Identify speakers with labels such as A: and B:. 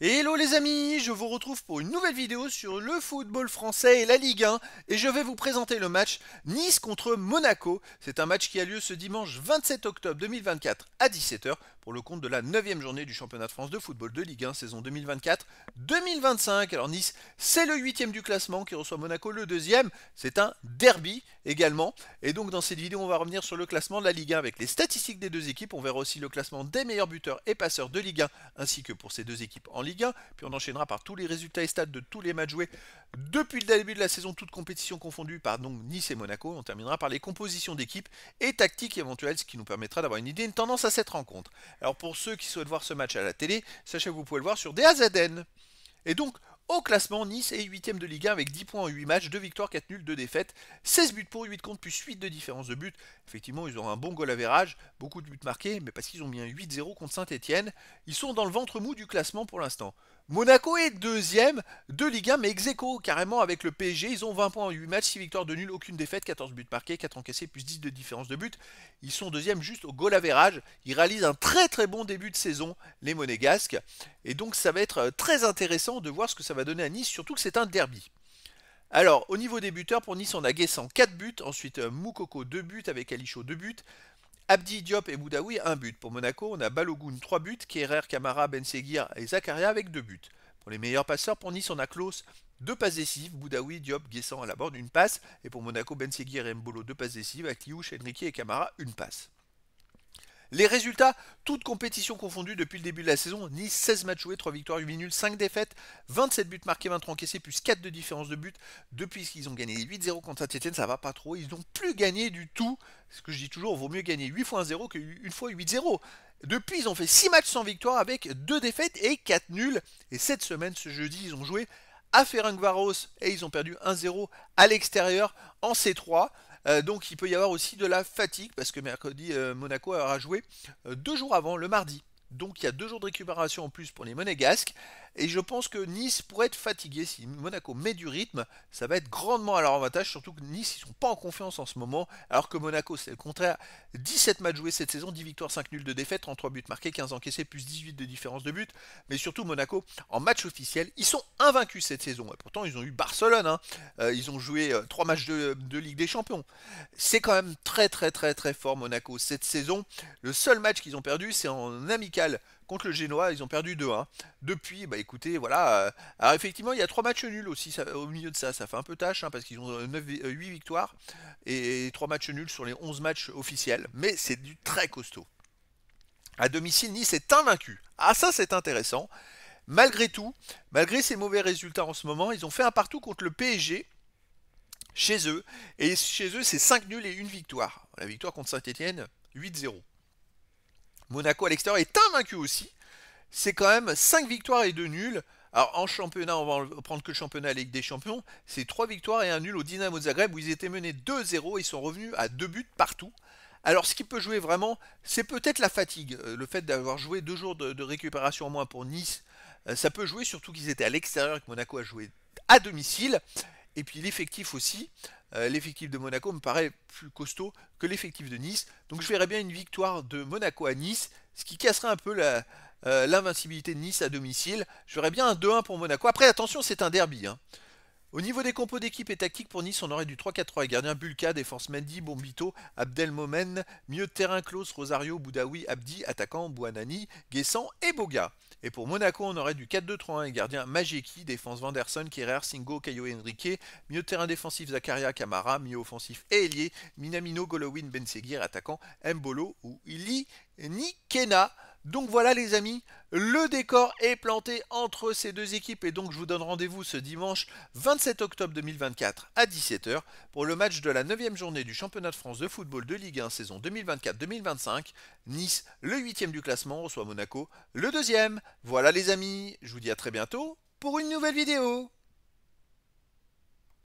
A: Hello les amis, je vous retrouve pour une nouvelle vidéo sur le football français et la Ligue 1 et je vais vous présenter le match Nice contre Monaco. C'est un match qui a lieu ce dimanche 27 octobre 2024 à 17h pour le compte de la 9 journée du championnat de France de football de Ligue 1 saison 2024-2025. Alors Nice, c'est le 8 du classement qui reçoit Monaco le 2 C'est un derby également. Et donc dans cette vidéo, on va revenir sur le classement de la Ligue 1 avec les statistiques des deux équipes. On verra aussi le classement des meilleurs buteurs et passeurs de Ligue 1 ainsi que pour ces deux équipes en Ligue 1. Puis on enchaînera par tous les résultats et stats de tous les matchs joués depuis le début de la saison, toutes compétitions confondues par donc Nice et Monaco. On terminera par les compositions d'équipes et tactiques éventuelles, ce qui nous permettra d'avoir une idée, une tendance à cette rencontre. Alors pour ceux qui souhaitent voir ce match à la télé, sachez que vous pouvez le voir sur DAZN. Et donc, au classement, Nice est 8ème de Ligue 1 avec 10 points en 8 matchs, 2 victoires, 4 nuls, 2 défaites, 16 buts pour 8 contre plus 8 de différence de but. Effectivement, ils ont un bon goal average, beaucoup de buts marqués, mais parce qu'ils ont mis un 8-0 contre Saint-Etienne. Ils sont dans le ventre mou du classement pour l'instant. Monaco est 2 deuxième de Ligue 1, mais ex carrément avec le PSG. Ils ont 20 points en 8 matchs, 6 victoires de nul, aucune défaite, 14 buts marqués, 4 encaissés, plus 10 de différence de but. Ils sont deuxième juste au goal average. Ils réalisent un très très bon début de saison, les Monégasques. Et donc ça va être euh, très intéressant de voir ce que ça va va donner à Nice, surtout que c'est un derby. Alors, au niveau des buteurs, pour Nice, on a Guessant 4 buts, ensuite euh, Moukoko 2 buts avec Alichaud 2 buts, Abdi Diop et Boudaoui 1 but. Pour Monaco, on a Balogun 3 buts, Kerrer, Kamara, Ben Seguir et Zakaria avec 2 buts. Pour les meilleurs passeurs, pour Nice, on a Klaus 2 passes décisives, Boudaoui, Diop, Guessant à la borne, une passe, et pour Monaco, Ben Seguir et Mbolo 2 passes décisives, avec Liouche, Enrique et Kamara une passe. Les résultats, toutes compétitions confondues depuis le début de la saison, ni 16 matchs joués, 3 victoires, 8 nuls, 5 défaites, 27 buts marqués, 23 encaissés, plus 4 de différence de but. Depuis qu'ils ont gagné 8-0 contre Saint-Etienne, ça va pas trop, ils n'ont plus gagné du tout. Ce que je dis toujours, il vaut mieux gagner 8 fois 1-0 qu'une fois 8-0. Depuis, ils ont fait 6 matchs sans victoire avec 2 défaites et 4 nuls. Et cette semaine, ce jeudi, ils ont joué à Ferencvaros et ils ont perdu 1-0 à l'extérieur en C3. Euh, donc il peut y avoir aussi de la fatigue parce que mercredi, euh, Monaco aura joué euh, deux jours avant, le mardi. Donc il y a deux jours de récupération en plus pour les monégasques. Et je pense que Nice pourrait être fatigué. Si Monaco met du rythme, ça va être grandement à leur avantage. Surtout que Nice, ils sont pas en confiance en ce moment. Alors que Monaco, c'est le contraire. 17 matchs joués cette saison, 10 victoires, 5 nuls de défaite, 33 buts marqués, 15 encaissés, plus 18 de différence de but. Mais surtout, Monaco, en match officiel, ils sont invaincus cette saison. Et pourtant, ils ont eu Barcelone. Hein. Euh, ils ont joué 3 euh, matchs de, de Ligue des Champions. C'est quand même très, très, très, très fort, Monaco, cette saison. Le seul match qu'ils ont perdu, c'est en amical contre le Génois, ils ont perdu 2-1. Hein. Depuis, bah écoutez, voilà. Euh, alors effectivement, il y a 3 matchs nuls aussi au milieu de ça. Ça fait un peu tâche hein, parce qu'ils ont 8 euh, euh, victoires et 3 matchs nuls sur les 11 matchs officiels. Mais c'est du très costaud. À domicile, Nice est invaincu. Ah ça, c'est intéressant. Malgré tout, malgré ces mauvais résultats en ce moment, ils ont fait un partout contre le PSG chez eux. Et chez eux, c'est 5 nuls et une victoire. La victoire contre Saint-Etienne, 8-0. Monaco à l'extérieur est invaincu aussi. C'est quand même 5 victoires et 2 nuls. Alors en championnat, on va prendre que le championnat Ligue des Champions. C'est 3 victoires et 1 nul au Dynamo Zagreb où ils étaient menés 2-0 et sont revenus à 2 buts partout. Alors ce qui peut jouer vraiment, c'est peut-être la fatigue. Euh, le fait d'avoir joué 2 jours de, de, récupération en moins pour Nice, euh, ça peut jouer, surtout qu'ils étaient à l'extérieur et que Monaco a joué à domicile. Et puis l'effectif aussi, euh, l'effectif de Monaco me paraît plus costaud que l'effectif de Nice. Donc je verrais bien une victoire de Monaco à Nice, ce qui casserait un peu euh, l'invincibilité de Nice à domicile. Je verrais bien un 2-1 pour Monaco. Après, attention, c'est un derby. Hein. Au niveau des compos d'équipe et tactique pour Nice, on aurait du 3-4-3 gardien Bulka, défense Mendy, Bombito, Abdelmomen, mieux terrain close, Rosario, Boudaoui, Abdi, attaquant Bouanani, Guessant et Boga. Et pour Monaco, on aurait du 4-2-3-1 et gardien Majeki, défense Vanderson, Kerrer, Singo, Caio Henrique, milieu terrain défensif Zakaria Kamara, milieu offensif Elie, Minamino, Golowin, Benseguir, attaquant Mbolo ou Ili Nikena. Donc voilà les amis, le décor est planté entre ces deux équipes et donc je vous donne rendez-vous ce dimanche 27 octobre 2024 à 17h pour le match de la 9 journée du championnat de France de football de Ligue 1 saison 2024-2025. Nice, le 8 du classement, reçoit Monaco, le deuxième. Voilà les amis, je vous dis à très bientôt pour une nouvelle vidéo.